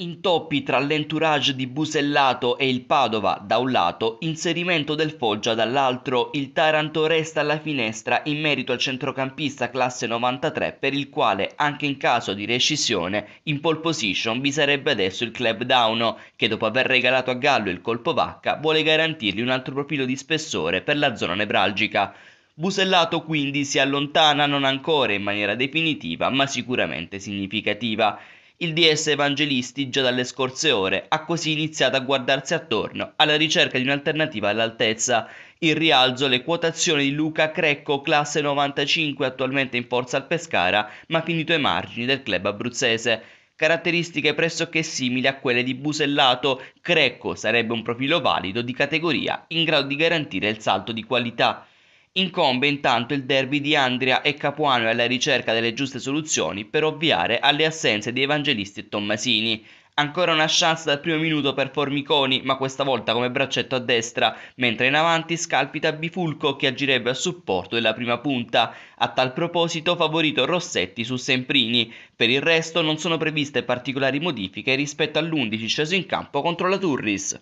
Intoppi tra l'entourage di Busellato e il Padova da un lato, inserimento del Foggia dall'altro, il Taranto resta alla finestra in merito al centrocampista classe 93 per il quale anche in caso di rescissione in pole position vi sarebbe adesso il club Dauno che dopo aver regalato a Gallo il colpo vacca vuole garantirgli un altro profilo di spessore per la zona nevralgica. Busellato quindi si allontana non ancora in maniera definitiva ma sicuramente significativa. Il DS Evangelisti, già dalle scorse ore, ha così iniziato a guardarsi attorno alla ricerca di un'alternativa all'altezza. In rialzo le quotazioni di Luca Crecco, classe 95, attualmente in forza al Pescara, ma finito ai margini del club abruzzese caratteristiche pressoché simili a quelle di Busellato, Crecco sarebbe un profilo valido di categoria in grado di garantire il salto di qualità. Incombe intanto il derby di Andria e Capuano alla ricerca delle giuste soluzioni per ovviare alle assenze di Evangelisti e Tommasini. Ancora una chance dal primo minuto per Formiconi, ma questa volta come braccetto a destra, mentre in avanti scalpita Bifulco che agirebbe a supporto della prima punta. A tal proposito favorito Rossetti su Semprini. Per il resto non sono previste particolari modifiche rispetto all'11 sceso in campo contro la Turris.